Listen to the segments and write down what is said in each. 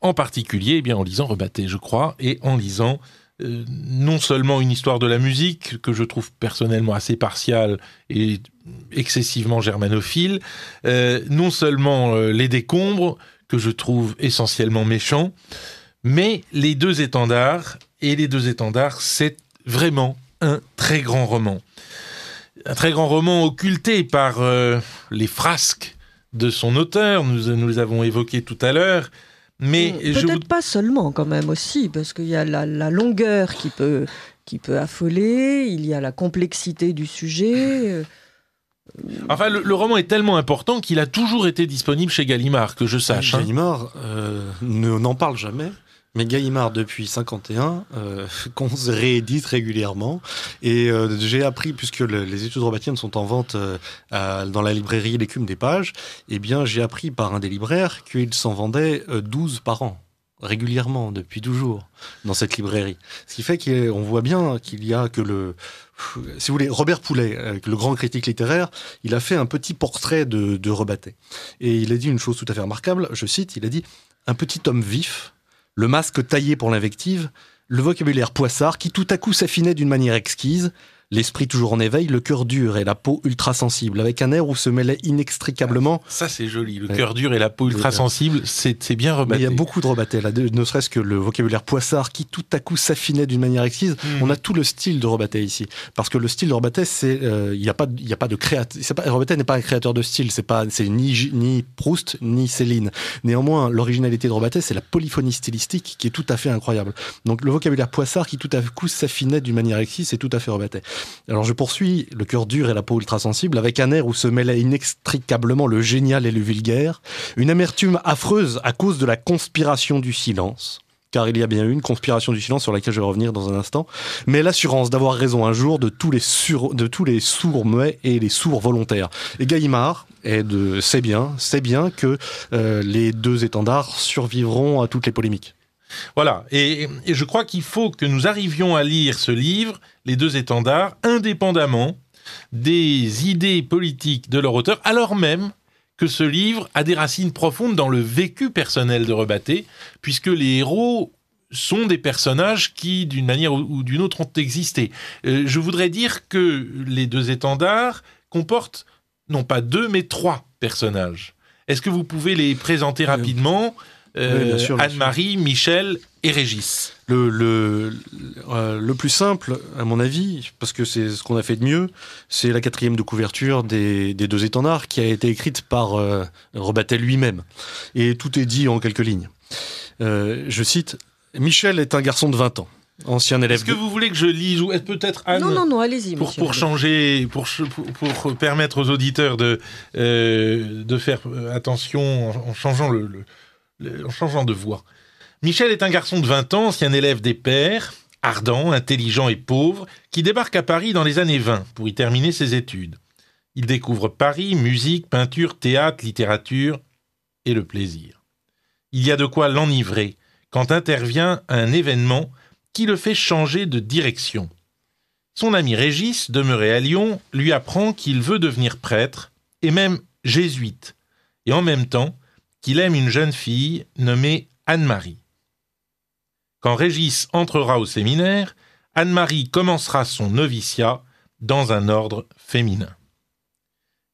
en particulier eh bien, en lisant Rebatté, je crois, et en lisant euh, non seulement une histoire de la musique, que je trouve personnellement assez partiale et excessivement germanophile, euh, non seulement euh, les décombres, que je trouve essentiellement méchants, mais les deux étendards, et les deux étendards, c'est vraiment un très grand roman. Un très grand roman occulté par les frasques de son auteur, nous, nous les avons évoqué tout à l'heure, Mm, peut-être pas seulement quand même aussi, parce qu'il y a la, longueur qui peut, affoler, il y a la complexité du sujet. Euh, enfin, le, roman est tellement important qu'il a toujours été disponible chez Gallimard, que je sache. Gallimard hein. euh, n'en parle jamais. Mais Gallimard, depuis 51, euh, qu'on se réédite régulièrement. Et euh, j'ai appris, puisque les études Robatier sont en vente euh, dans la librairie L'écume des pages, eh bien, j'ai appris par un des libraires qu'il s'en vendait 12 par an régulièrement depuis toujours dans cette librairie. Ce qui fait qu'on voit bien qu'il y a que le... Si vous voulez, Robert Poulet, le grand critique littéraire, il a fait un petit portrait de, de Et il a dit une chose tout à fait remarquable, je cite, il a dit « Un petit homme vif, le masque taillé pour l'invective, le vocabulaire poissard qui tout à coup s'affinait d'une manière exquise, l'esprit toujours en éveil, le cœur dur et la peau ultra sensible, avec un air où se mêlaient inextricablement. Ah, ça, c'est joli, le cœur dur et la peau ultra sensible, c'est bien rebatté. il y a beaucoup de rebattés, là, ne serait-ce que le vocabulaire poissard qui tout à coup s'affinait d'une manière exquise. Mhm. On a tout le style de rebatté ici, parce que le style de rebatté, c'est euh, il n'y a pas a pas de créateur. Rebatté n'est pas un créateur de style, c'est pas c'est ni ni Proust ni Céline. Néanmoins, l'originalité de Rebatté, c'est la polyphonie stylistique qui est tout à fait incroyable. Donc le vocabulaire poissard qui tout à coup s'affinait d'une manière exquise, c'est tout à fait Rebatté. Alors je poursuis le cœur dur et la peau ultra sensible avec un air où se mêlait inextricablement le génial et le vulgaire, une amertume affreuse à cause de la conspiration du silence car il y a bien une conspiration du silence sur laquelle je vais revenir dans un instant, mais l'assurance d'avoir raison un jour de tous les, sourds muets et les sourds volontaires. Et Gaïmard est de, sait bien, c'est bien que euh, les deux étendards survivront à toutes les polémiques. Voilà. Et, je crois qu'il faut que nous arrivions à lire ce livre, Les deux étendards, indépendamment des idées politiques de leur auteur, alors même que ce livre a des racines profondes dans le vécu personnel de Rebatté, puisque les héros sont des personnages qui, d'une manière ou d'une autre, ont existé. Euh, je voudrais dire que les deux étendards comportent non pas deux, mais trois personnages. Est-ce que vous pouvez les présenter euh, rapidement euh, Anne-Marie, Michel et Régis. Le, euh, le, plus simple, à mon avis, parce que c'est ce qu'on a fait de mieux, c'est la quatrième de couverture des, des, deux étendards qui a été écrite par euh, Robatel lui-même. Et tout est dit en quelques lignes. je cite Michel est un garçon de 20 ans. Ancien élève. Est-ce que vous voulez que je lise ou peut-être Anne Non, non, non, allez-y. Pour, changer, pour, pour, permettre aux auditeurs de, de faire attention en, changeant le en changeant de voix. Michel est un garçon de 20 ans, un élève des pères, ardent, intelligent et pauvre, qui débarque à Paris dans les années 20 pour y terminer ses études. Il découvre Paris, musique, peinture, théâtre, littérature et le plaisir. Il y a de quoi l'enivrer quand intervient un événement qui le fait changer de direction. Son ami Régis, demeuré à Lyon, lui apprend qu'il veut devenir prêtre et même jésuite. Et en même temps, qu'il aime une jeune fille nommée Anne-Marie. Quand Régis entrera au séminaire, Anne-Marie commencera son noviciat dans un ordre féminin.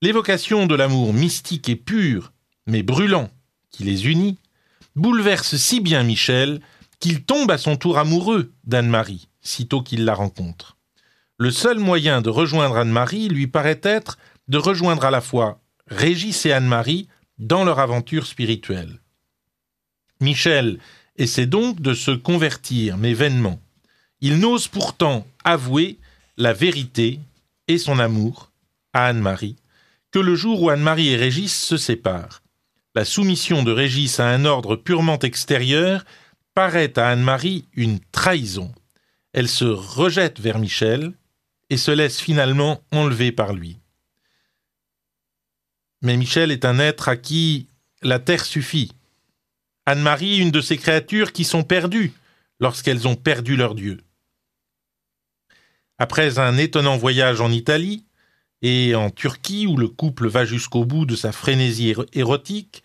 L'évocation de l'amour mystique et pur, mais brûlant, qui les unit, bouleverse si bien Michel qu'il tombe à son tour amoureux d'Anne-Marie, sitôt qu'il la rencontre. Le seul moyen de rejoindre Anne-Marie lui paraît être de rejoindre à la fois Régis et Anne-Marie dans leur aventure spirituelle. Michel essaie donc de se convertir, mais vainement. Il n'ose pourtant avouer la vérité et son amour à Anne-Marie que le jour où Anne-Marie et Régis se séparent. La soumission de Régis à un ordre purement extérieur paraît à Anne-Marie une trahison. Elle se rejette vers Michel et se laisse finalement enlever par lui. Mais Michel est un être à qui la terre suffit. Anne-Marie, une de ces créatures qui sont perdues lorsqu'elles ont perdu leur Dieu. Après un étonnant voyage en Italie et en Turquie où le couple va jusqu'au bout de sa frénésie érotique,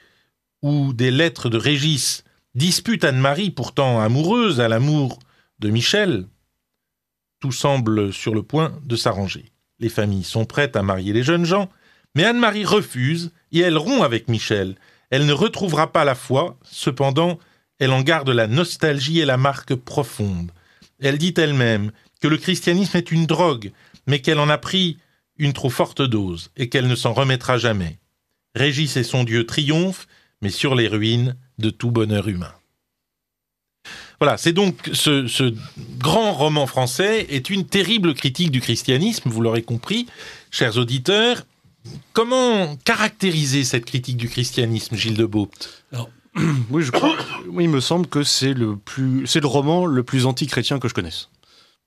où des lettres de Régis disputent Anne-Marie pourtant amoureuse à l'amour de Michel, tout semble sur le point de s'arranger. Les familles sont prêtes à marier les jeunes gens, mais Anne-Marie refuse et elle rompt avec Michel. Elle ne retrouvera pas la foi, cependant, elle en garde la nostalgie et la marque profonde. Elle dit elle-même que le christianisme est une drogue, mais qu'elle en a pris une trop forte dose et qu'elle ne s'en remettra jamais. Régis et son Dieu triomphent, mais sur les ruines de tout bonheur humain. Voilà, c'est donc ce, ce, grand roman français est une terrible critique du christianisme, vous l'aurez compris, chers auditeurs, Comment caractériser cette critique du christianisme, Gilles de oui, je il me semble que c'est le, plus, c'est le roman le plus anti-chrétien que je connaisse,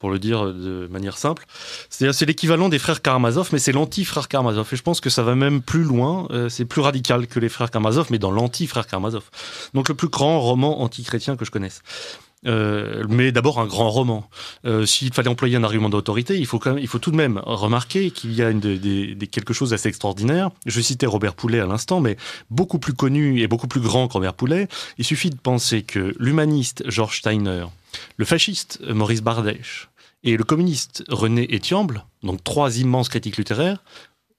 pour le dire de manière simple. C'est, l'équivalent des frères Karamazov, mais c'est l'anti-frère Karamazov. Et je pense que ça va même plus loin, euh, c'est plus radical que les frères Karamazov, mais dans l'anti-frère Karamazov. Donc le plus grand roman anti-chrétien que je connaisse. Euh, mais d'abord un grand roman. Euh, s'il fallait employer un argument d'autorité, il faut, tout de même remarquer qu'il y a quelque chose d'assez extraordinaire. Je citais Robert Poulet à l'instant, mais beaucoup plus connu et beaucoup plus grand que Robert Poulet. Il suffit de penser que l'humaniste Georges Steiner, le fasciste Maurice Bardèche et le communiste René Etiamble, donc trois immenses critiques littéraires,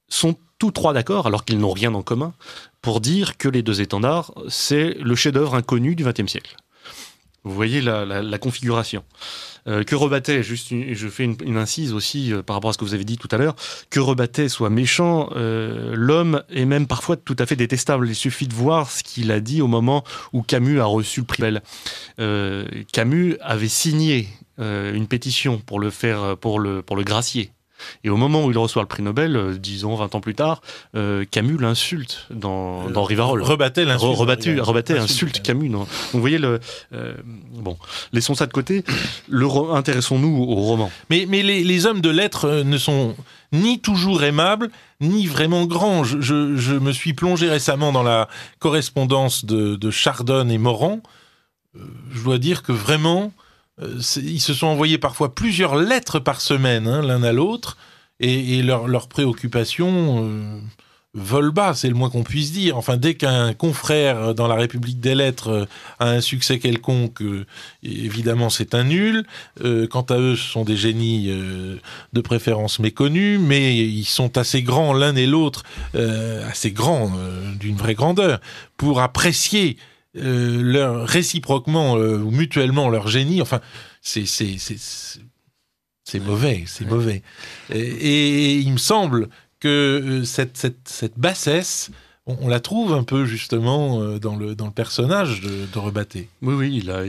sont tous trois d'accord, alors qu'ils n'ont rien en commun, pour dire que les deux étendards, c'est le chef-d'œuvre inconnu du XXe siècle. Vous voyez la, configuration. Euh, que rebattait, juste je fais une, incise aussi euh, par rapport à ce que vous avez dit tout à l'heure, que rebattait soit méchant, euh, l'homme est même parfois tout à fait détestable. Il suffit de voir ce qu'il a dit au moment où Camus a reçu le prix bel. Camus avait signé une pétition pour le faire, pour le, pour le gracier. Et au moment où il reçoit le prix Nobel, euh, disons 20 ans plus tard, euh, Camus l'insulte dans, euh, dans Rivarol. Rebattait l'insulte. Rebattait, insulte Camus. vous voyez, le, bon, laissons ça de côté. intéressons-nous au roman. Mais, les, hommes de lettres ne sont ni toujours aimables, ni vraiment grands. Je, me suis plongé récemment dans la correspondance de, de Chardonne et Morand. je dois dire que vraiment, euh, ils se sont envoyés parfois plusieurs lettres par semaine, hein, l'un à l'autre, et, leurs préoccupations euh, volent bas, c'est le moins qu'on puisse dire. Enfin, dès qu'un confrère dans la République des Lettres euh, a un succès quelconque, évidemment, c'est un nul. quant à eux, ce sont des génies de préférence méconnus, mais ils sont assez grands l'un et l'autre, assez grands, d'une vraie grandeur, pour apprécier euh, leur réciproquement euh, ou mutuellement leur génie. Enfin, c'est c'est c'est mauvais, c'est mauvais. Et, il me semble que euh, cette cette, bassesse on, la trouve un peu justement dans le, dans le personnage de, de Rebatté. Oui, oui, il a,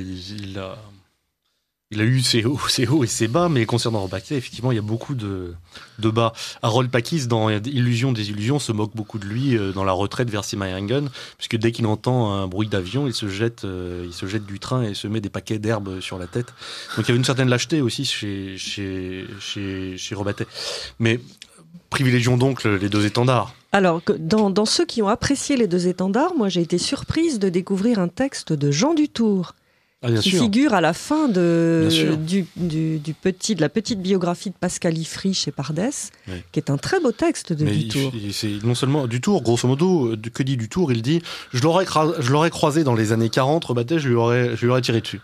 il a eu ses hauts, ses et ses bas, mais concernant Robaté, effectivement, il y a beaucoup de, de bas. Harold Pakis, dans Illusion des illusions, se moque beaucoup de lui euh, dans la retraite vers Simaringen, puisque dès qu'il entend un bruit d'avion, il se jette, euh, il se jette du train et se met des paquets d'herbes sur la tête. Donc il y avait une certaine lâcheté aussi chez, chez, chez, Mais privilégions donc les deux étendards. Alors, dans, dans ceux qui ont apprécié les deux étendards, moi j'ai été surprise de découvrir un texte de Jean Dutour ah, qui figure à la fin de, du, petit, de la petite biographie de Pascal Ifri chez Pardès, qui est un très beau texte de Mais Dutour. non seulement Dutour, grosso modo, euh, que dit Dutour Il dit Je l'aurais croisé dans les années 40, rebattais, je lui aurais, je lui tiré dessus.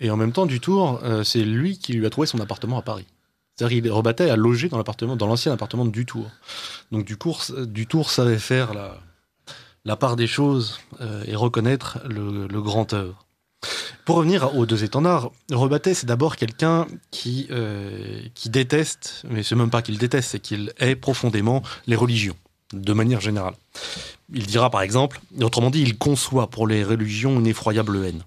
Et en même temps, Dutour, euh, c'est lui qui lui a trouvé son appartement à Paris. C'est-à-dire qu'il rebattait à loger dans l'appartement, dans l'ancien appartement de Dutour. Donc du euh, Dutour savait faire la, la part des choses et reconnaître le, le grand œuvre. Pour revenir aux deux étendards, Rebattet, c'est d'abord quelqu'un qui, euh, qui déteste, mais n'est même pas qu'il déteste, c'est qu'il hait profondément les religions, de manière générale. Il dira par exemple, autrement dit, il conçoit pour les religions une effroyable haine.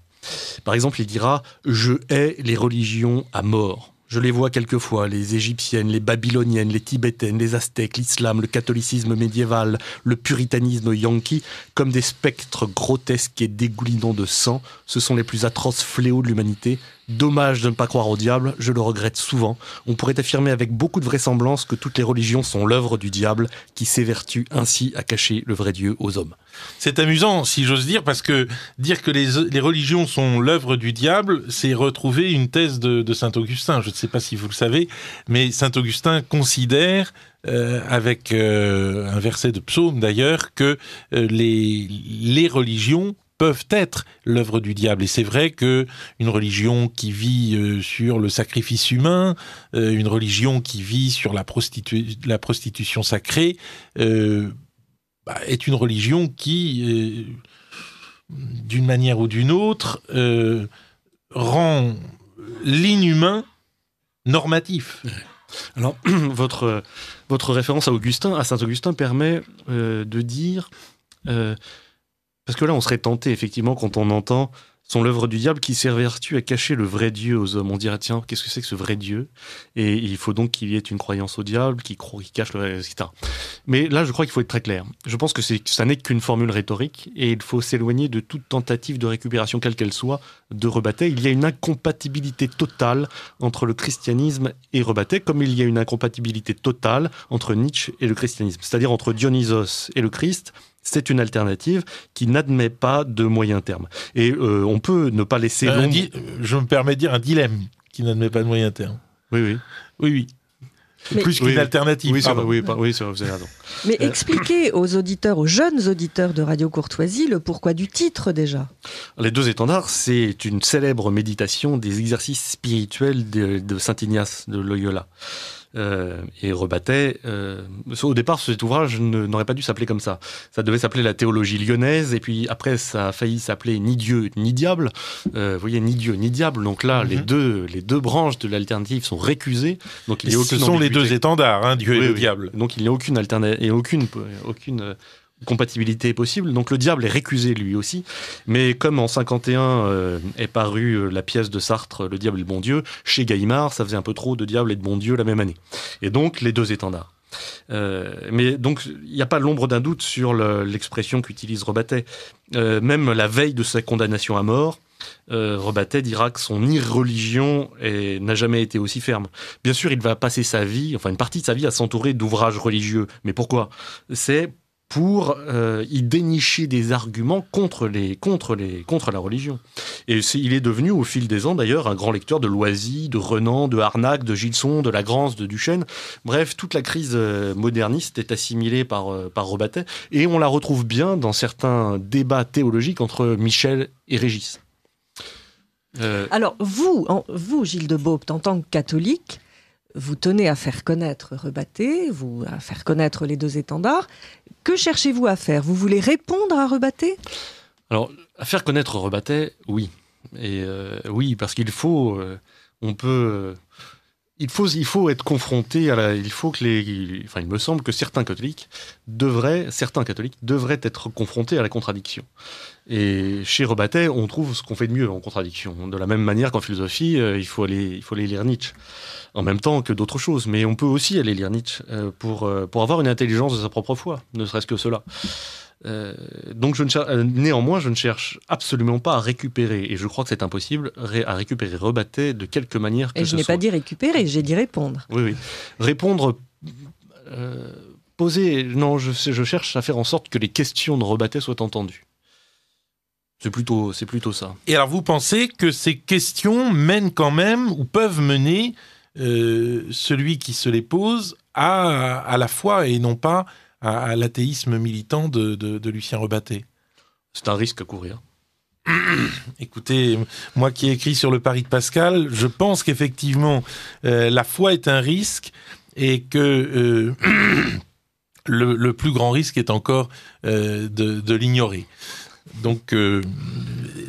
Par exemple, il dira Je hais les religions à mort. Je les vois quelquefois, les égyptiennes, les babyloniennes, les tibétaines, les aztèques, l'islam, le catholicisme médiéval, le puritanisme yankee, comme des spectres grotesques et dégoulinants de sang. Ce sont les plus atroces fléaux de l'humanité Dommage de ne pas croire au diable, je le regrette souvent. On pourrait affirmer avec beaucoup de vraisemblance que toutes les religions sont l'œuvre du diable qui s'évertue ainsi à cacher le vrai Dieu aux hommes. C'est amusant, si j'ose dire, parce que dire que les, religions sont l'œuvre du diable, c'est retrouver une thèse de, Saint Augustin. Je ne sais pas si vous le savez, mais Saint Augustin considère euh, avec euh, un verset de psaume d'ailleurs, que euh, les religions peuvent être l'œuvre du diable. Et c'est vrai que une religion qui vit euh, sur le sacrifice humain, euh, une religion qui vit sur la, prostitution sacrée, euh, bah, est une religion qui, d'une manière ou d'une autre, rend l'inhumain normatif. Alors, votre, votre référence à Augustin, à Saint Augustin, permet de dire parce que là, on serait tenté, effectivement, quand on entend son l'œuvre du diable qui s'évertue à cacher le vrai Dieu aux hommes. On dirait, tiens, qu'est-ce que c'est que ce vrai Dieu Et il faut donc qu'il y ait une croyance au diable qui, cache le vrai, etc. Mais là, je crois qu'il faut être très clair. Je pense que ça n'est qu'une formule rhétorique et il faut s'éloigner de toute tentative de récupération, quelle qu'elle soit, de Rebattet. Il y a une incompatibilité totale entre le christianisme et Rebattet, comme il y a une incompatibilité totale entre Nietzsche et le christianisme, c'est-à-dire entre Dionysos et le Christ, c'est une alternative qui n'admet pas de moyen terme. Et euh, on peut ne pas laisser... Euh, je me permets de dire un dilemme qui n'admet pas de moyen terme. Oui, oui. Oui, oui. plus qu'une alternative. Oui, oui, Mais expliquez aux auditeurs, aux jeunes auditeurs de Radio Courtoisie, le pourquoi du titre déjà. Les deux étendards, c'est une célèbre méditation des exercices spirituels de, de Saint Ignace de Loyola. Euh, et rebattait. Euh, au départ, cet ouvrage n'aurait pas dû s'appeler comme ça. Ça devait s'appeler La théologie lyonnaise, et puis après, ça a failli s'appeler Ni Dieu, ni Diable. Euh, vous voyez, Ni Dieu, ni Diable. Donc là, les, mhm. deux, les deux branches de l'alternative sont récusées. Donc, il a ce sont les deux étendards, hein, Dieu et Diable. Donc il n'y a aucune, alternative, et aucune, aucune compatibilité est possible. Donc le diable est récusé lui aussi. Mais comme en 51 euh, est parue euh, la pièce de Sartre, Le diable et le bon Dieu, chez Gallimard, ça faisait un peu trop de diable et de bon Dieu la même année. Et donc les deux étendards. Euh, mais donc, il n'y a pas l'ombre d'un doute sur l'expression qu'utilise Robatet. même la veille de sa condamnation à mort, euh, Rebattet dira que son irreligion n'a jamais été aussi ferme. Bien sûr, il va passer sa vie, enfin une partie de sa vie, à s'entourer d'ouvrages religieux. Mais pourquoi C'est pour euh, y dénicher des arguments contre, les, les, contre la religion. Et il est devenu, au fil des ans d'ailleurs, un grand lecteur de Loisy, de Renan, de Arnac, de Gilson, de Lagrance, de Duchesne. Bref, toute la crise euh, moderniste est assimilée par, euh, Robatet, et on la retrouve bien dans certains débats théologiques entre Michel et Régis. Alors, vous, vous, Gilles de Beaupte, en tant que catholique, vous tenez à faire connaître Rebatté, vous à faire connaître les deux étendards. Que cherchez-vous à faire Vous voulez répondre à Rebatté Alors, à faire connaître Rebatté, oui. Et euh, oui, parce qu'il faut, euh, on peut, euh, il faut, il faut être confronté à la, il faut que les, enfin, il me semble que certains catholiques devraient, certains catholiques devraient être confrontés à la contradiction. Et chez Rebatté, on trouve ce qu'on fait de mieux en contradiction. De la même manière qu'en philosophie, il faut aller, il faut aller lire Nietzsche en même temps que d'autres choses. Mais on peut aussi aller lire Nietzsche euh, pour, euh, pour avoir une intelligence de sa propre foi, ne serait-ce que cela. Euh, donc je ne néanmoins, je ne cherche absolument pas à récupérer, et je crois que c'est impossible, à récupérer, rebattre de quelque manière que et je n'ai pas dit récupérer, j'ai dit répondre. Oui, oui. Répondre, poser, non, je, je, cherche à faire en sorte que les questions de rebattre soient entendues. C'est plutôt, c'est plutôt ça. Et alors vous pensez que ces questions mènent quand même, ou peuvent mener, euh, celui qui se les pose à, la foi et non pas à, l'athéisme militant de, Lucien Rebatté C'est un risque à courir. Écoutez, moi qui ai écrit sur le pari de Pascal, je pense qu'effectivement, euh, la foi est un risque et que euh, le, plus grand risque est encore de l'ignorer. Donc, euh,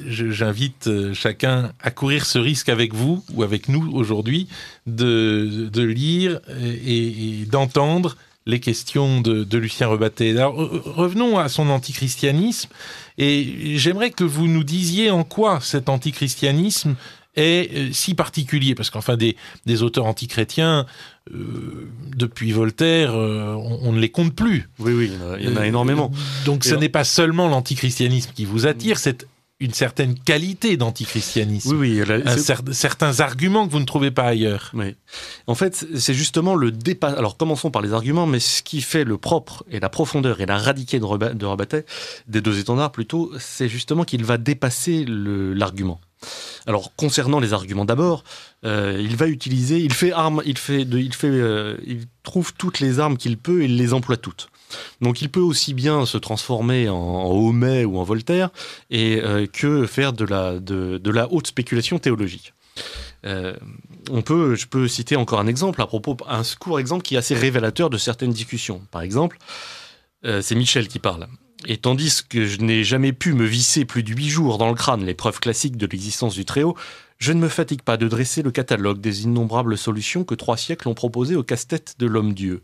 j'invite euh, chacun à courir ce risque avec vous ou avec nous aujourd'hui de, lire et, d'entendre les questions de, de Lucien Rebatté. Alors, revenons à son antichristianisme et j'aimerais que vous nous disiez en quoi cet antichristianisme est euh, si particulier, parce qu'enfin des, des auteurs antichrétiens, euh, depuis Voltaire, euh, on, ne les compte plus. Oui, oui, il y en a, énormément. donc ce n'est pas seulement l'antichristianisme qui vous attire, mm. c'est une certaine qualité d'antichristianisme. Oui, oui certains arguments que vous ne trouvez pas ailleurs. Oui. En fait, c'est justement le dépassement. Alors, commençons par les arguments, mais ce qui fait le propre et la profondeur et la radicalité de, Rabatet, des deux étendards plutôt, c'est justement qu'il va dépasser l'argument. Alors concernant les arguments d'abord, euh, il va utiliser, il fait arme, il fait, il fait, euh, il trouve toutes les armes qu'il peut et il les emploie toutes. Donc il peut aussi bien se transformer en, Homais ou en Voltaire et euh, que faire de la, haute spéculation théologique. Euh, on peut, je peux citer encore un exemple à propos, un court exemple qui est assez révélateur de certaines discussions. Par exemple, euh, c'est Michel qui parle. Et tandis que je n'ai jamais pu me visser plus de huit jours dans le crâne les preuves classiques de l'existence du Très-Haut, je ne me fatigue pas de dresser le catalogue des innombrables solutions que trois siècles ont proposées au casse-tête de l'homme-dieu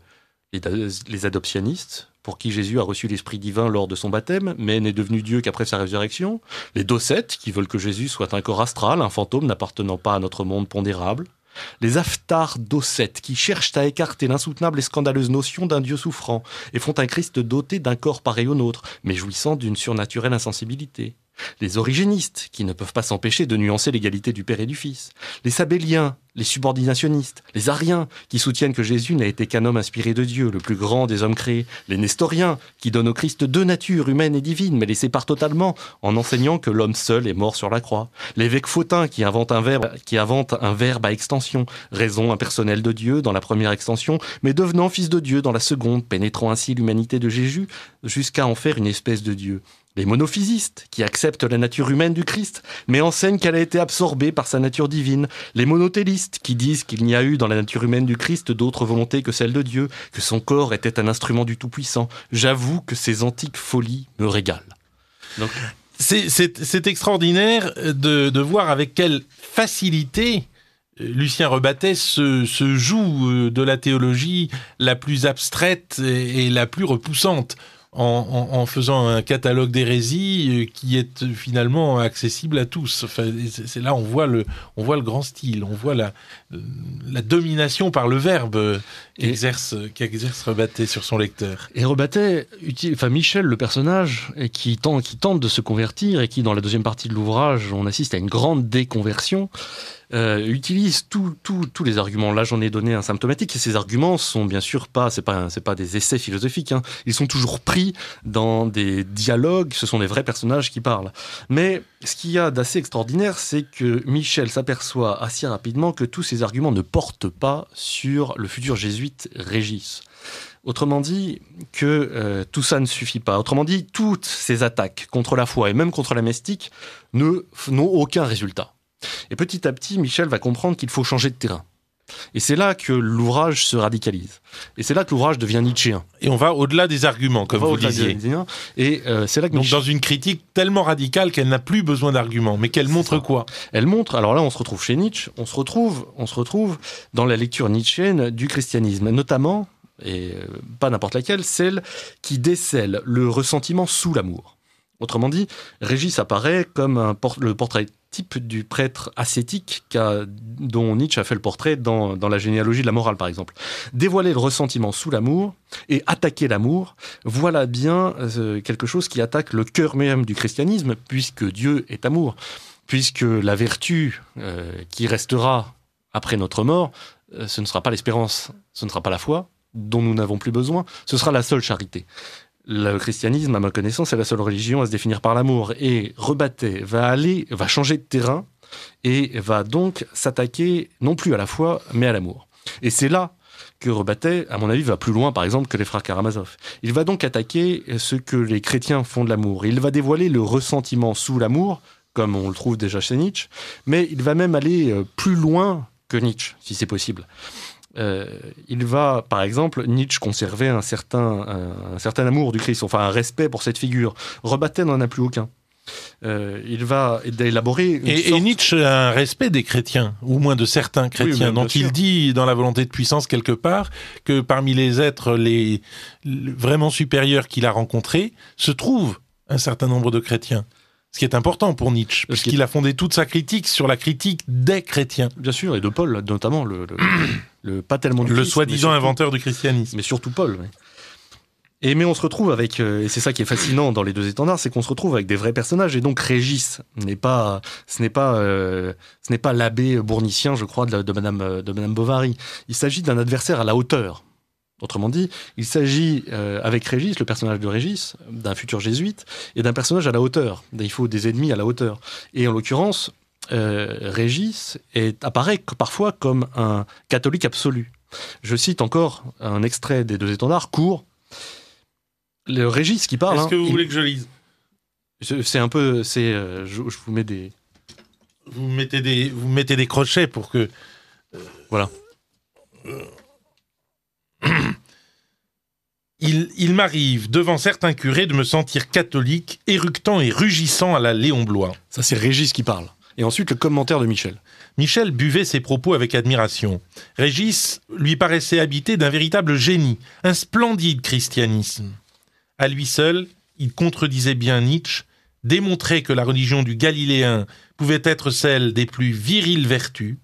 les, adoptionnistes, pour qui Jésus a reçu l'Esprit divin lors de son baptême, mais n'est devenu Dieu qu'après sa résurrection, les docètes, qui veulent que Jésus soit un corps astral, un fantôme n'appartenant pas à notre monde pondérable, les aftars docètes, qui cherchent à écarter l'insoutenable et scandaleuse notion d'un Dieu souffrant, et font un Christ doté d'un corps pareil au nôtre, mais jouissant d'une surnaturelle insensibilité les origénistes, qui ne peuvent pas s'empêcher de nuancer l'égalité du Père et du Fils, les sabéliens, les subordinationnistes, les ariens, qui soutiennent que Jésus n'a été qu'un homme inspiré de Dieu, le plus grand des hommes créés, les nestoriens, qui donnent au Christ deux natures, humaines et divines, mais les séparent totalement, en enseignant que l'homme seul est mort sur la croix, l'évêque Fautin, qui invente un verbe, qui invente un verbe à extension, raison impersonnelle de Dieu dans la première extension, mais devenant fils de Dieu dans la seconde, pénétrant ainsi l'humanité de Jésus, jusqu'à en faire une espèce de Dieu les monophysistes, qui acceptent la nature humaine du Christ, mais enseignent qu'elle a été absorbée par sa nature divine, les monothélistes, qui disent qu'il n'y a eu dans la nature humaine du Christ d'autre volonté que celle de Dieu, que son corps était un instrument du Tout-Puissant. J'avoue que ces antiques folies me régalent. C'est extraordinaire de, voir avec quelle facilité euh, Lucien rebattait se, joug joue euh, de la théologie la plus abstraite et la plus repoussante en, faisant un catalogue d'hérésie euh, qui est euh, finalement accessible à tous. c'est là on voit le on voit le grand style, on voit la euh, domination par le verbe qu'exerce exerce sur son lecteur. Et Rebattet, enfin Michel le personnage qui tente de se convertir et qui dans la deuxième partie de l'ouvrage on assiste à une grande déconversion. Euh, utilise tous les arguments. Là, j'en ai donné un symptomatique, et ces arguments sont bien sûr pas, c'est pas, pas des essais philosophiques. Hein. Ils sont toujours pris dans des dialogues. Ce sont des vrais personnages qui parlent. Mais ce qu'il y a d'assez extraordinaire, c'est que Michel s'aperçoit assez rapidement que tous ces arguments ne portent pas sur le futur jésuite Régis. Autrement dit, que euh, tout ça ne suffit pas. Autrement dit, toutes ces attaques contre la foi et même contre la mystique n'ont aucun résultat. Et petit à petit, Michel va comprendre qu'il faut changer de terrain. Et c'est là que l'ouvrage se radicalise. Et c'est là que l'ouvrage devient nietzschéen. Et on va au-delà des arguments, comme vous disiez. Et euh, c'est là que Donc dans une critique tellement radicale qu'elle n'a plus besoin d'arguments, mais qu'elle montre quoi Elle montre. Alors là, on se retrouve chez Nietzsche. On se retrouve, on se retrouve dans la lecture nietzschéenne du christianisme, notamment et euh, pas n'importe laquelle, celle qui décèle le ressentiment sous l'amour. Autrement dit, Régis apparaît comme le portrait type du prêtre ascétique dont Nietzsche a fait le portrait dans, la généalogie de la morale, par exemple. Dévoiler le ressentiment sous l'amour et attaquer l'amour, voilà bien euh, quelque chose qui attaque le cœur même du christianisme, puisque Dieu est amour, puisque la vertu euh, qui restera après notre mort, euh, ce ne sera pas l'espérance, ce ne sera pas la foi, dont nous n'avons plus besoin, ce sera la seule charité le christianisme, à ma connaissance, est la seule religion à se définir par l'amour. Et Rebatté va aller, va changer de terrain et va donc s'attaquer non plus à la foi, mais à l'amour. Et c'est là que Rebatté, à mon avis, va plus loin, par exemple, que les frères Karamazov. Il va donc attaquer ce que les chrétiens font de l'amour. Il va dévoiler le ressentiment sous l'amour, comme on le trouve déjà chez Nietzsche, mais il va même aller euh, plus loin que Nietzsche, si c'est possible. Euh, il va, par exemple, Nietzsche conserver un certain, un, certain amour du Christ, enfin un respect pour cette figure. Rebatten n'en a plus aucun. Euh, il va élaborer. et, Nietzsche a un respect des chrétiens, ou moins de certains chrétiens. dont il dit dans La volonté de puissance quelque part que parmi les êtres les, vraiment supérieurs qu'il a rencontrés se trouvent un certain nombre de chrétiens. Ce qui est important pour Nietzsche, parce qu'il a fondé toute sa critique sur la critique des chrétiens. Bien sûr, et de Paul, notamment, le, le, pas tellement Le soi-disant inventeur du christianisme. Mais surtout Paul, Et mais on se retrouve avec, euh, et c'est ça qui est fascinant dans les deux étendards, c'est qu'on se retrouve avec des vrais personnages, et donc Régis n'est pas, ce n'est pas, euh, ce n'est pas l'abbé bournicien, je crois, de, Madame euh, de Madame Bovary. Il s'agit d'un adversaire à la hauteur Autrement dit, il s'agit, euh, avec Régis, le personnage de Régis, d'un futur jésuite, et d'un personnage à la hauteur. Il faut des ennemis à la hauteur. Et en l'occurrence, euh, Régis est, apparaît parfois comme un catholique absolu. Je cite encore un extrait des deux étendards, court. Le Régis qui parle. Est-ce hein, que vous voulez que je lise C'est un peu. Euh, je, vous mets des. Vous mettez des, vous mettez des crochets pour que. Voilà. Il, m'arrive, devant certains curés, de me sentir catholique, éructant et rugissant à la Léon Blois. Ça, c'est Régis qui parle. Et ensuite, le commentaire de Michel. Michel buvait ses propos avec admiration. Régis lui paraissait habité d'un véritable génie, un splendide christianisme. À lui seul, il contredisait bien Nietzsche, démontrait que la religion du Galiléen pouvait être celle des plus viriles vertus.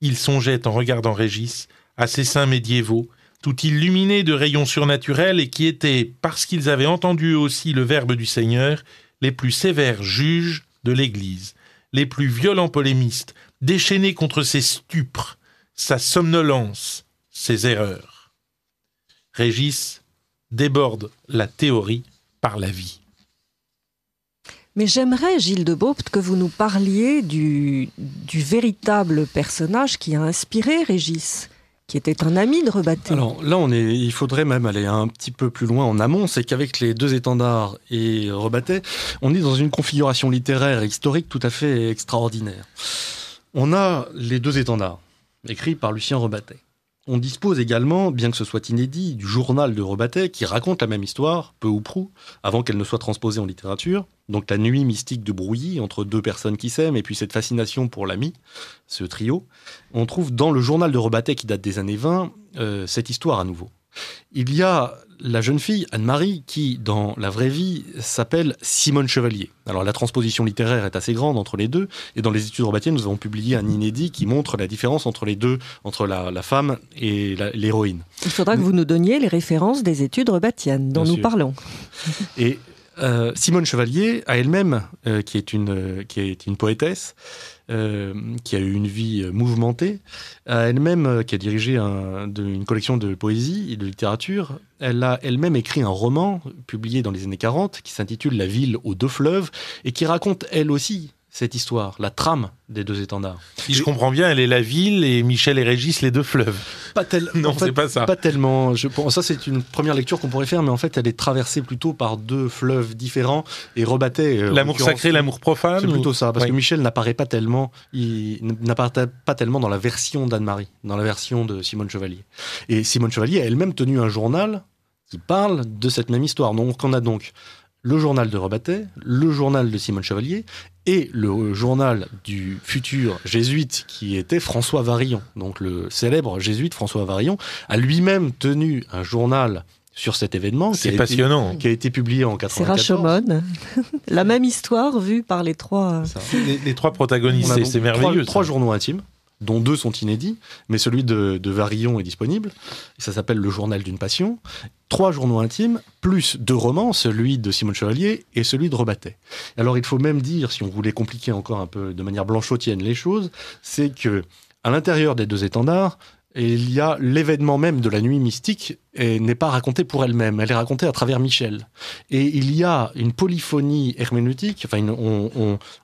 Il songeait en regardant Régis à ses saints médiévaux tout illuminés de rayons surnaturels et qui étaient, parce qu'ils avaient entendu aussi le Verbe du Seigneur, les plus sévères juges de l'Église, les plus violents polémistes, déchaînés contre ses stupres, sa somnolence, ses erreurs. Régis déborde la théorie par la vie. Mais j'aimerais, Gilles de Baupt, que vous nous parliez du, du véritable personnage qui a inspiré Régis, qui était un ami de Rebatté. Alors là, on est, il faudrait même aller un petit peu plus loin en amont, c'est qu'avec les deux étendards et Rebatté, on est dans une configuration littéraire et historique tout à fait extraordinaire. On a les deux étendards, écrits par Lucien Rebatté. On dispose également, bien que ce soit inédit, du journal de Robatet qui raconte la même histoire, peu ou prou, avant qu'elle ne soit transposée en littérature. Donc la nuit mystique de Brouilly, entre deux personnes qui s'aiment, et puis cette fascination pour l'ami, ce trio. On trouve dans le journal de Robatet qui date des années 20, euh, cette histoire à nouveau. Il y a la jeune fille, Anne-Marie, qui, dans la vraie vie, s'appelle Simone Chevalier. Alors la transposition littéraire est assez grande entre les deux, et dans les études rebattiennes, nous avons publié un inédit qui montre la différence entre les deux, entre la, femme et l'héroïne. Il faudra que vous nous donniez les références des études rebattiennes dont nous parlons. Et euh, Simone Chevalier à elle-même, euh, euh, qui, est une, poétesse, qui a eu une vie mouvementée, à elle-même, qui a dirigé une collection de poésie et de littérature, elle a elle-même écrit un roman publié dans les années 40 qui s'intitule La ville aux deux fleuves et qui raconte elle aussi cette histoire, la trame des deux étendards. Si je comprends bien, elle est la ville et Michel et Régis les deux fleuves. Pas tellement. non, c'est pas ça. Pas tellement. ça, c'est une première lecture qu'on pourrait faire, mais en fait, elle est traversée plutôt par deux fleuves différents et rebattait. Euh, l'amour sacré, l'amour profane. C'est plutôt ça, parce que Michel n'apparaît pas tellement, il n'apparaît pas tellement dans la version d'Anne-Marie, dans la version de Simone Chevalier. Et Simone Chevalier a elle-même tenu un journal qui parle de cette même histoire. Donc, on a donc le journal de Rebattet, le journal de Simone Chevalier et le journal du futur jésuite qui était François Varillon. Donc le célèbre jésuite François Varillon a lui-même tenu un journal sur cet événement. C'est passionnant. qui a été publié en C'est La même histoire vue par les trois. Euh, les, trois protagonistes, c'est merveilleux. trois journaux intimes dont deux sont inédits, mais celui de, Varillon est disponible. Ça s'appelle Le Journal d'une passion. Trois journaux intimes, plus deux romans, celui de Simone Chevalier et celui de Robatet. Alors il faut même dire, si on voulait compliquer encore un peu de manière blanchotienne les choses, c'est que à l'intérieur des deux étendards, et il y a l'événement même de la nuit mystique n'est pas raconté pour elle-même, elle est racontée à travers Michel. Et il y a une polyphonie herméneutique, enfin,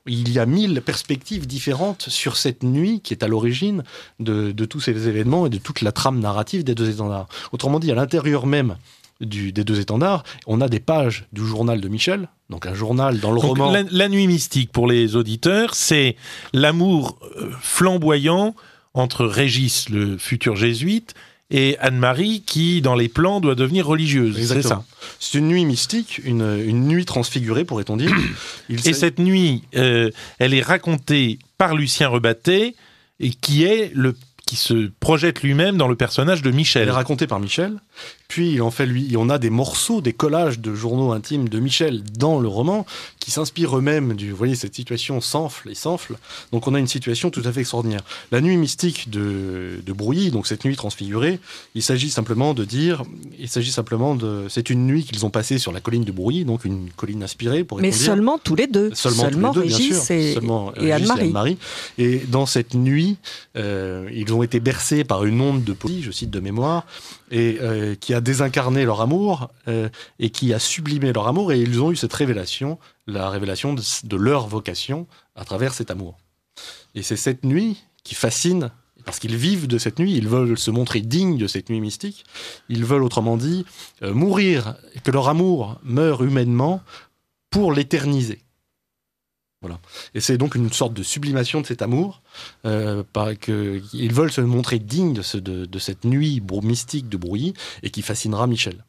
il y a mille perspectives différentes sur cette nuit qui est à l'origine de, tous ces événements et de toute la trame narrative des deux étendards. Autrement dit, à l'intérieur même des deux étendards, on a des pages du journal de Michel, donc un journal dans le roman. la, nuit mystique, pour les auditeurs, c'est l'amour euh, flamboyant entre Régis, le futur jésuite, et Anne-Marie qui, dans les plans, doit devenir religieuse. C'est ça. C'est une nuit mystique, une, nuit transfigurée, pourrait-on dire. et cette nuit, euh, elle est racontée par Lucien Rebatté, et qui est le qui se projette lui-même dans le personnage de Michel. Elle est racontée par Michel, puis il en fait lui, on a des morceaux, des collages de journaux intimes de Michel dans le roman qui s'inspirent eux-mêmes du, vous voyez, cette situation s'enfle et s'enfle. Donc on a une situation tout à fait extraordinaire. La nuit mystique de, de Brouilly, donc cette nuit transfigurée, il s'agit simplement de dire, il s'agit simplement de, c'est une nuit qu'ils ont passée sur la colline de Brouilly, donc une colline inspirée pour. Mais seulement tous les deux. Seulement, tous les deux, bien et, et Anne-Marie. Et, dans cette nuit, euh, ils ont été bercés par une onde de poésie, je cite de mémoire, et euh, qui a désincarné leur amour euh, et qui a sublimé leur amour et ils ont eu cette révélation, la révélation de, leur vocation à travers cet amour. Et c'est cette nuit qui fascine parce qu'ils vivent de cette nuit, ils veulent se montrer dignes de cette nuit mystique, ils veulent autrement dit euh, mourir que leur amour meure humainement pour l'éterniser. Et c'est donc une sorte de sublimation de cet amour. Euh, par, ils veulent se montrer dignes de, cette nuit mystique de bruit et qui fascinera Michel.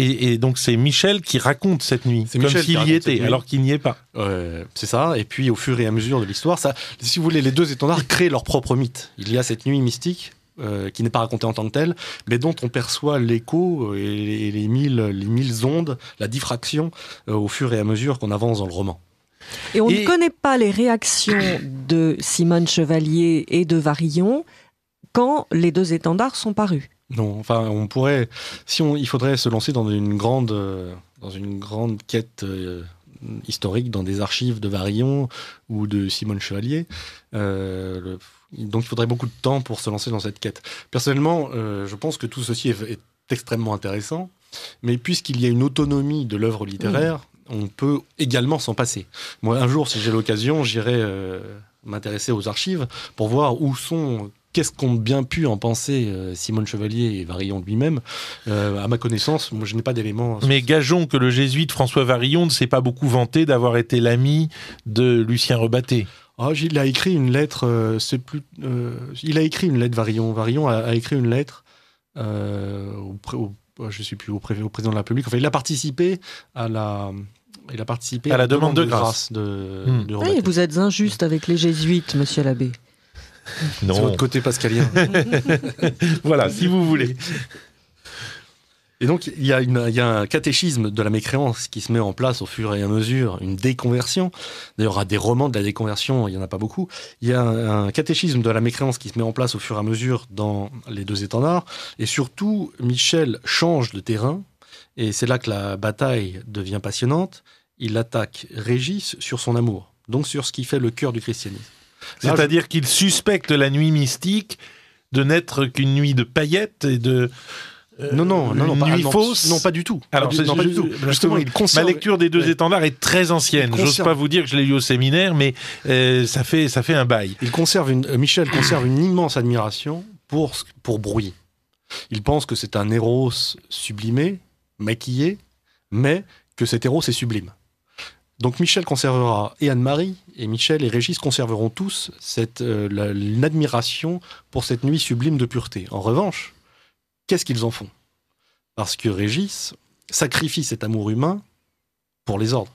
Et, donc c'est Michel qui raconte cette nuit, comme s'il y était, alors qu'il n'y est pas. Euh, c'est ça. Et puis au fur et à mesure de l'histoire, si vous voulez, les deux étendards créent leur propre mythe. Il y a cette nuit mystique euh, qui n'est pas racontée en tant que telle mais dont on perçoit l'écho et, les, mille, ondes, la diffraction euh, au fur et à mesure qu'on avance dans le roman. Et on ne connaît pas les réactions de Simone Chevalier et de Varillon quand les deux étendards sont parus. Non, enfin, on pourrait, si on, il faudrait se lancer dans une grande, euh, dans une grande quête. Euh, historique dans des archives de Varillon ou de Simone Chevalier. Euh, donc il faudrait beaucoup de temps pour se lancer dans cette quête. Personnellement, je pense que tout ceci est extrêmement intéressant, mais puisqu'il y a une autonomie de l'œuvre littéraire, on peut également s'en passer. Moi, un jour, si j'ai l'occasion, j'irai euh, m'intéresser aux archives pour voir où sont qu'est-ce qu'ont bien pu en penser euh, Simone Chevalier et Varillon lui-même euh, À ma connaissance, moi, je n'ai pas d'éléments. Mais gageons que le jésuite François Varillon ne s'est pas beaucoup vanté d'avoir été l'ami de Lucien Rebatté. Ah, il a écrit une lettre. c'est plus. il a écrit une lettre. Varillon, Varillon a, écrit une lettre au, je sais plus au, au président de la République. Enfin, il a participé à la il a participé à la, demande, de grâce. De, hmm. vous êtes injuste avec les jésuites, monsieur l'abbé. non. votre côté pascalien. voilà, si vous voulez. Et donc, il y, a un catéchisme de la mécréance qui se met en place au fur et à mesure, une déconversion. D'ailleurs, à des romans de la déconversion, il n'y en a pas beaucoup. Il y a un, un, catéchisme de la mécréance qui se met en place au fur et à mesure dans les deux étendards. Et surtout, Michel change de terrain. Et c'est là que la bataille devient passionnante il attaque Régis sur son amour, donc sur ce qui fait le cœur du christianisme. C'est-à-dire qu'il suspecte la nuit mystique de n'être qu'une nuit de paillettes et de... Euh, non, non, non, non, nuit pas, Non, pas du tout. Alors, Justement, ma lecture des deux étendards est très ancienne. J'ose n'ose pas vous dire que je l'ai lu au séminaire, mais euh, ça fait ça fait un bail. Il conserve une, euh, Michel conserve une immense admiration pour pour Il pense que c'est un héros sublimé, maquillé, mais que cet héros est sublime. Donc Michel conservera, et Anne-Marie, et Michel et Régis conserveront tous cette, euh, l'admiration pour cette nuit sublime de pureté. En revanche, qu'est-ce qu'ils en font Parce que Régis sacrifie cet amour humain pour les ordres.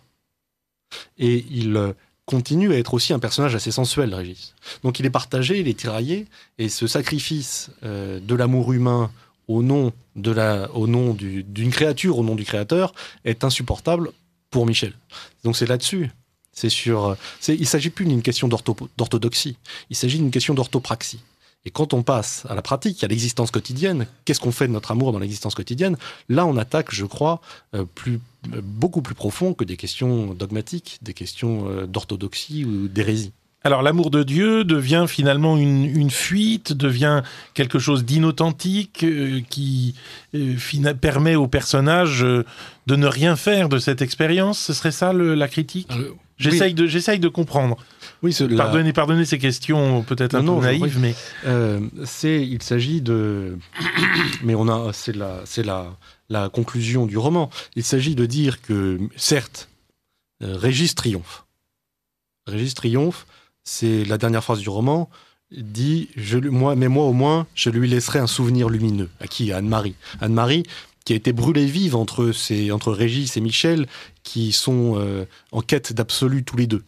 Et il euh, continue à être aussi un personnage assez sensuel, Régis. Donc il est partagé, il est tiraillé, et ce sacrifice euh, de l'amour humain au nom au nom d'une créature, au nom du créateur, est insupportable pour Michel. Donc c'est là-dessus. C'est sur. C'est, il s'agit plus d'une question d'orthodoxie. Il s'agit d'une question d'orthopraxie. Et quand on passe à la pratique, à l'existence quotidienne, qu'est-ce qu'on fait de notre amour dans l'existence quotidienne Là, on attaque, je crois, euh, plus, beaucoup plus profond que des questions dogmatiques, des questions euh, d'orthodoxie ou d'hérésie. Alors l'amour de Dieu devient finalement une, fuite, devient quelque chose d'inauthentique euh, qui euh, permet au personnage euh, de ne rien faire de cette expérience. Ce serait ça la critique J'essaye de, j'essaye de comprendre. Oui, pardonnez, ces questions peut-être un peu naïves, mais c'est, il s'agit de, mais on a, c'est la, c'est la, la conclusion du roman. Il s'agit de dire que certes, Régis triomphe. Régis triomphe c'est la dernière phrase du roman, dit je, moi, Mais moi au moins, je lui laisserai un souvenir lumineux. À qui Anne-Marie. Anne-Marie, qui a été brûlée vive entre, ces, entre Régis et Michel, qui sont euh, en quête d'absolu tous les deux.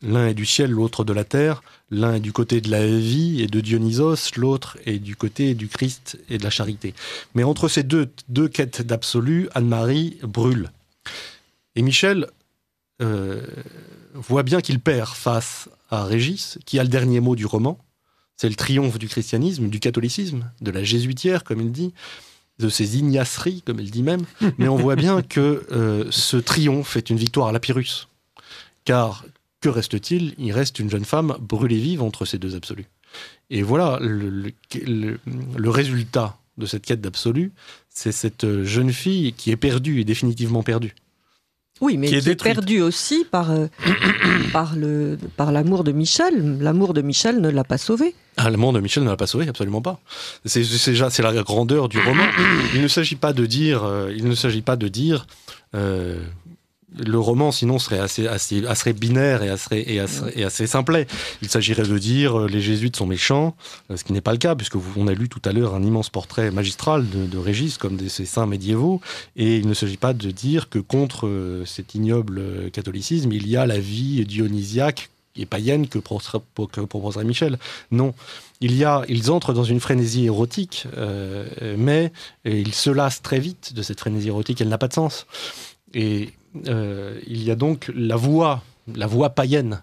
L'un est du ciel, l'autre de la terre. L'un est du côté de la vie et de Dionysos, l'autre est du côté du Christ et de la charité. Mais entre ces deux, deux quêtes d'absolu, Anne-Marie brûle. Et Michel euh, voit bien qu'il perd face à Régis, qui a le dernier mot du roman. C'est le triomphe du christianisme, du catholicisme, de la jésuitière, comme il dit, de ses ignaceries, comme il dit même. Mais on voit bien que euh, ce triomphe est une victoire à la Pyrrhus. Car que reste-t-il Il reste une jeune femme brûlée vive entre ces deux absolus. Et voilà, le, le résultat de cette quête d'absolu, c'est cette euh, jeune fille qui est perdue et définitivement perdue. Oui, mais qui est, perdu aussi par, euh, par, le, par l'amour de Michel. L'amour de Michel ne l'a pas sauvé. Ah, l'amour de Michel ne l'a pas sauvé, absolument pas. C'est, c'est, la grandeur du roman. Il ne s'agit pas de dire, euh, il ne s'agit pas de dire, euh, le roman, sinon, serait assez, assez, assez binaire et assez, et assez, simplet. Il s'agirait de dire euh, les jésuites sont méchants, euh, ce qui n'est pas le cas, puisque vous, on a lu tout à l'heure un immense portrait magistral de, de Régis, comme des ces saints médiévaux, et il ne s'agit pas de dire que contre euh, cet ignoble catholicisme, il y a la vie dionysiaque et païenne que, proposerait Michel. Non. Il y a, ils entrent dans une frénésie érotique, mais ils se lassent très vite de cette frénésie érotique, elle n'a pas de sens. Et euh, il y a donc la voix la voix païenne,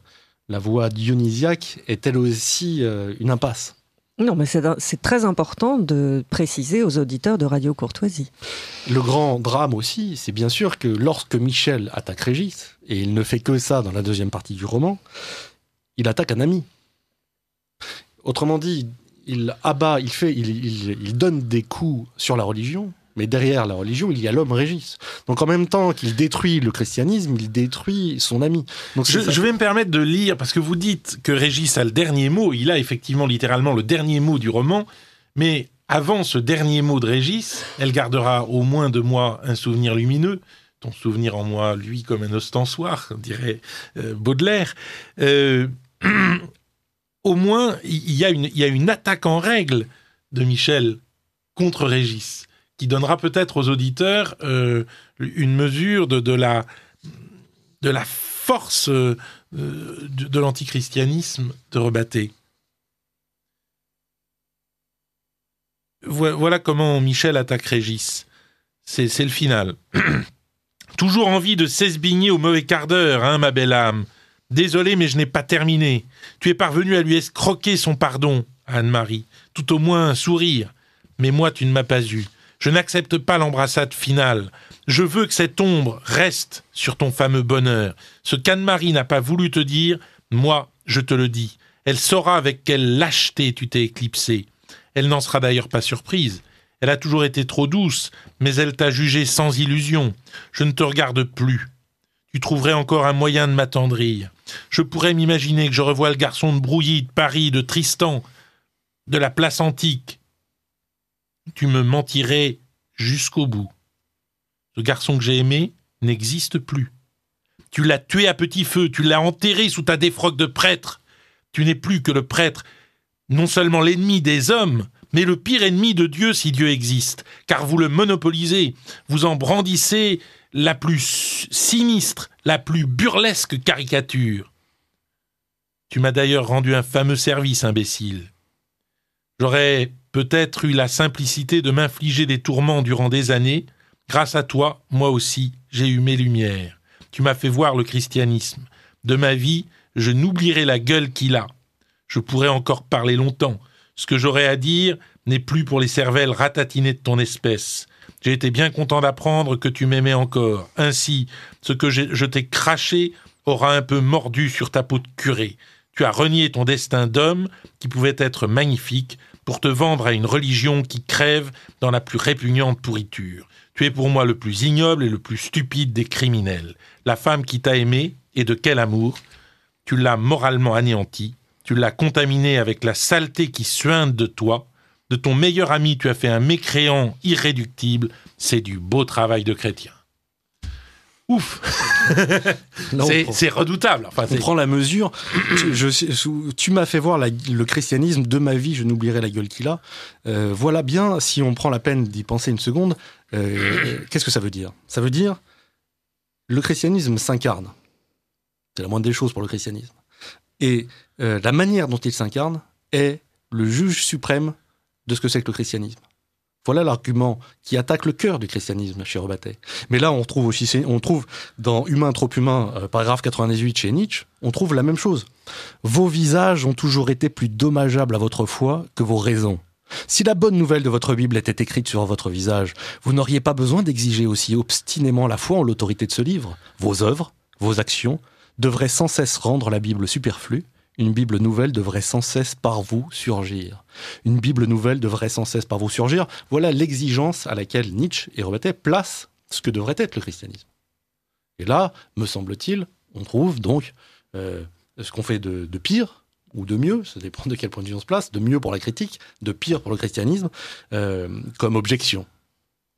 la voix dionysiaque est elle aussi euh, une impasse. Non, mais c'est très important de préciser aux auditeurs de Radio Courtoisie. Le grand drame aussi, c'est bien sûr que lorsque Michel attaque Régis, et il ne fait que ça dans la deuxième partie du roman, il attaque un ami. Autrement dit, il abat, il fait, il donne des coups sur la religion, mais derrière la religion, il y a l'homme régis. Donc en même temps qu'il détruit le christianisme, il détruit son ami. je, vais me permettre de lire, parce que vous dites que Régis a le dernier mot, il a effectivement littéralement le dernier mot du roman, mais avant ce dernier mot de Régis, elle gardera au moins de moi un souvenir lumineux, ton souvenir en moi, lui, comme un ostensoir, dirait euh, Baudelaire. Euh, au moins, il y, a une attaque en règle de Michel contre Régis qui donnera peut-être aux auditeurs euh, une mesure de, la, force euh, de, l'antichristianisme de Rebatté. Voilà comment Michel attaque Régis. C'est le final. Toujours envie de s'esbigner au mauvais quart d'heure, hein, ma belle âme. Désolé, mais je n'ai pas terminé. Tu es parvenu à lui escroquer son pardon, Anne-Marie. Tout au moins un sourire. Mais moi, tu ne m'as pas eu. Je n'accepte pas l'embrassade finale. Je veux que cette ombre reste sur ton fameux bonheur. Ce qu'Anne-Marie n'a pas voulu te dire, moi, je te le dis. Elle saura avec quelle lâcheté tu t'es éclipsé. Elle n'en sera d'ailleurs pas surprise. Elle a toujours été trop douce, mais elle t'a jugé sans illusion. Je ne te regarde plus. Tu trouverais encore un moyen de m'attendrir. Je pourrais m'imaginer que je revois le garçon de Brouilly, de Paris, de Tristan, de la place antique, tu me mentirais jusqu'au bout. Ce garçon que j'ai aimé n'existe plus. Tu l'as tué à petit feu, tu l'as enterré sous ta défroque de prêtre. Tu n'es plus que le prêtre, non seulement l'ennemi des hommes, mais le pire ennemi de Dieu si Dieu existe, car vous le monopolisez, vous en brandissez la plus sinistre, la plus burlesque caricature. Tu m'as d'ailleurs rendu un fameux service, imbécile. J'aurais peut-être eu la simplicité de m'infliger des tourments durant des années, grâce à toi, moi aussi, j'ai eu mes lumières. Tu m'as fait voir le christianisme. De ma vie, je n'oublierai la gueule qu'il a. Je pourrais encore parler longtemps. Ce que j'aurai à dire n'est plus pour les cervelles ratatinées de ton espèce. J'ai été bien content d'apprendre que tu m'aimais encore. Ainsi, ce que je t'ai craché aura un peu mordu sur ta peau de curé. Tu as renié ton destin d'homme qui pouvait être magnifique pour te vendre à une religion qui crève dans la plus répugnante pourriture. Tu es pour moi le plus ignoble et le plus stupide des criminels. La femme qui t'a aimé, et de quel amour Tu l'as moralement anéanti, tu l'as contaminée avec la saleté qui suinte de toi. De ton meilleur ami, tu as fait un mécréant irréductible. C'est du beau travail de chrétien ouf C'est redoutable. on prend la mesure. tu m'as fait voir le christianisme de ma vie, je n'oublierai la gueule qu'il a. Euh, voilà bien, si on prend la peine d'y penser une seconde, euh, qu'est-ce que ça veut dire Ça veut dire le christianisme s'incarne. C'est la moindre des choses pour le christianisme. Et euh, la manière dont il s'incarne est le juge suprême de ce que c'est que le christianisme. Voilà l'argument qui attaque le cœur du christianisme chez Robatet. Mais là, on trouve aussi, on trouve dans Humain trop humain, euh, paragraphe 98 chez Nietzsche, on trouve la même chose. Vos visages ont toujours été plus dommageables à votre foi que vos raisons. Si la bonne nouvelle de votre Bible était écrite sur votre visage, vous n'auriez pas besoin d'exiger aussi obstinément la foi en l'autorité de ce livre. Vos œuvres, vos actions devraient sans cesse rendre la Bible superflue, une Bible nouvelle devrait sans cesse par vous surgir. Une Bible nouvelle devrait sans cesse par vous surgir. Voilà l'exigence à laquelle Nietzsche et Robetet placent ce que devrait être le christianisme. Et là, me semble-t-il, on trouve donc euh, ce qu'on fait de, pire ou de mieux, ça dépend de quel point de vue on se place, de mieux pour la critique, de pire pour le christianisme, euh, comme objection.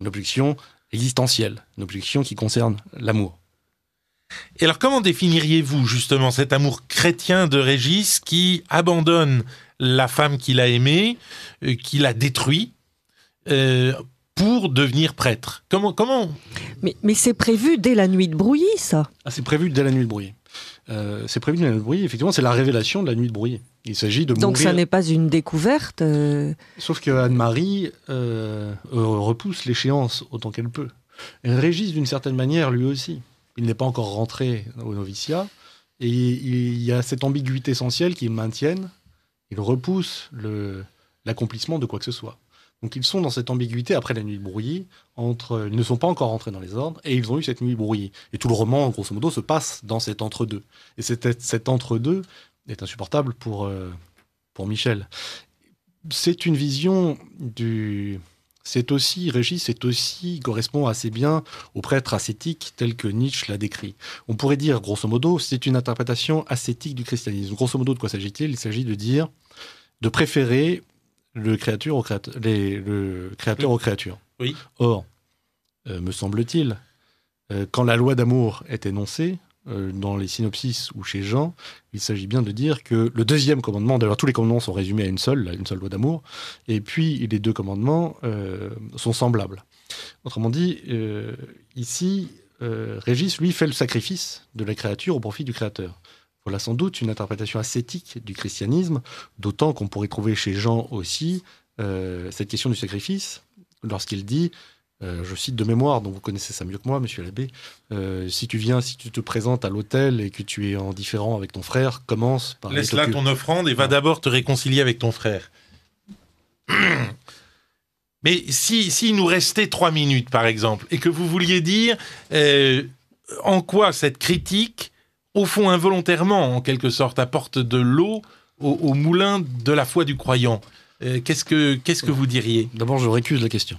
Une objection existentielle, une objection qui concerne l'amour. Et alors comment définiriez-vous justement cet amour chrétien de Régis qui abandonne la femme qu'il a aimée, qui euh, qu'il a détruite, euh, pour devenir prêtre Comment, comment Mais, c'est prévu dès la nuit de brouillé, ça ah, C'est prévu dès la nuit de brouillé. Euh, c'est prévu dès la nuit de brouillé. effectivement, c'est la révélation de la nuit de brouillé. Il s'agit de Donc ça n'est pas une découverte. Sauf que Anne-Marie repousse l'échéance autant qu'elle peut. régisse d'une certaine manière, lui aussi il n'est pas encore rentré au noviciat. Et il y a cette ambiguïté essentielle qu'ils maintiennent. Ils repoussent l'accomplissement de quoi que ce soit. Donc ils sont dans cette ambiguïté après la nuit brouillée. Entre, ils ne sont pas encore rentrés dans les ordres et ils ont eu cette nuit brouillée. Et tout le roman, grosso modo, se passe dans cet entre-deux. Et cet, cet entre-deux est insupportable pour, euh, pour Michel. C'est une vision du, c'est aussi, Régis, c'est aussi, correspond assez bien au prêtre ascétique tel que Nietzsche l'a décrit. On pourrait dire, grosso modo, c'est une interprétation ascétique du christianisme. Grosso modo, de quoi s'agit-il Il, s'agit de dire, de préférer le créateur, le créateur aux créatures. Oui. Or, euh, me semble-t-il, euh, quand la loi d'amour est énoncée, euh, dans les synopsis ou chez Jean, il s'agit bien de dire que le deuxième commandement, d'ailleurs tous les commandements sont résumés à une seule, à une seule loi d'amour, et puis les deux commandements euh, sont semblables. Autrement dit, euh, ici, Régis, lui, fait le sacrifice de la créature au profit du créateur. Voilà sans doute une interprétation ascétique du christianisme, d'autant qu'on pourrait trouver chez Jean aussi cette question du sacrifice, lorsqu'il dit euh, je cite de mémoire, dont vous connaissez ça mieux que moi, monsieur l'abbé. Euh, si tu viens, si tu te présentes à l'hôtel et que tu es en différent avec ton frère, commence par. Laisse là ton offrande et va d'abord te réconcilier avec ton frère. Mais si, si nous restait trois minutes, par exemple, et que vous vouliez dire euh, en quoi cette critique, au fond involontairement, en quelque sorte, apporte de l'eau au moulin de la foi du croyant, euh, qu'est-ce que vous diriez D'abord, je récuse la question.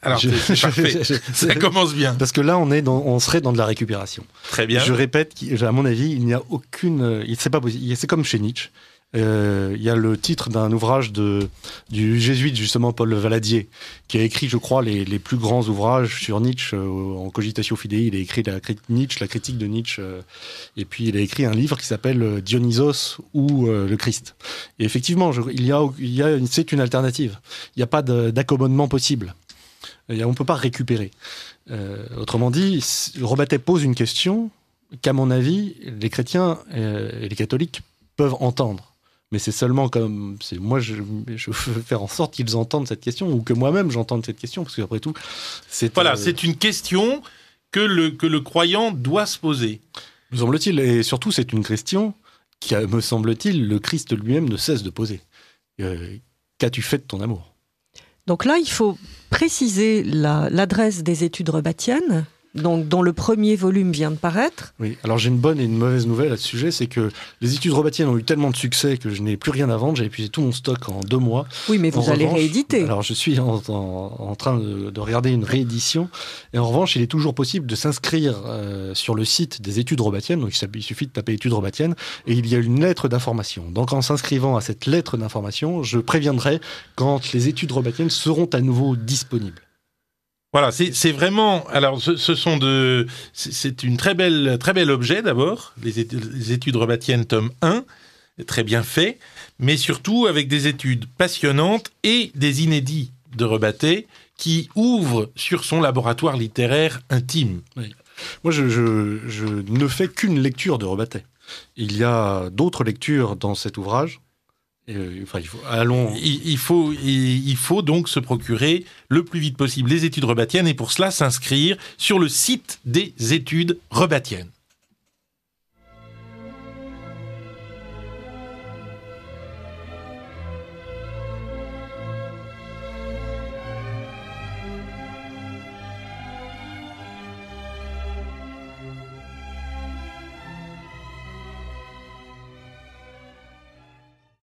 Alors, ça commence bien. Parce que là, on est on serait dans de la récupération. Très bien. Je répète, à mon avis, il n'y a aucune, pas C'est comme chez Nietzsche. Euh, il y a le titre d'un ouvrage de, du jésuite, justement, Paul Valadier, qui a écrit, je crois, les, plus grands ouvrages sur Nietzsche euh, en cogitation fidei. Il a écrit la, Nietzsche, la critique de Nietzsche, euh, et puis il a écrit un livre qui s'appelle Dionysos ou le Christ. Et effectivement, il y a, il y a c'est une alternative. Il n'y a pas d'accommodement possible. on ne peut pas récupérer. autrement dit, Robatet pose une question qu'à mon avis, les chrétiens et les catholiques peuvent entendre mais c'est seulement comme c'est moi je, veux faire en sorte qu'ils entendent cette question ou que moi-même j'entende cette question parce qu'après tout c'est voilà euh, c'est une question que le que le croyant doit se poser me semble-t-il et surtout c'est une question qui me semble-t-il le Christ lui-même ne cesse de poser euh, qu'as-tu fait de ton amour donc là il faut préciser l'adresse des études rebatiennes donc, dont le premier volume vient de paraître. Oui, alors j'ai une bonne et une mauvaise nouvelle à ce sujet, c'est que les études robatiennes ont eu tellement de succès que je n'ai plus rien à vendre, j'ai épuisé tout mon stock en deux mois. Oui, mais vous allez rééditer. Alors je suis en, train de, regarder une réédition, et en revanche, il est toujours possible de s'inscrire euh, sur le site des études robatiennes, donc il suffit de taper études robatiennes, et il y a une lettre d'information. Donc en s'inscrivant à cette lettre d'information, je préviendrai quand les études robatiennes seront à nouveau disponibles. Voilà, c'est vraiment. Alors, ce, sont de. C'est une très belle, très bel objet d'abord, les, études rebattiennes tome 1, très bien fait, mais surtout avec des études passionnantes et des inédits de Rebatté qui ouvrent sur son laboratoire littéraire intime. Moi, je, ne fais qu'une lecture de Rebatté. Il y a d'autres lectures dans cet ouvrage euh, il faut, allons. Il, faut, il, faut donc se procurer le plus vite possible les études rebatiennes et pour cela s'inscrire sur le site des études rebattiennes.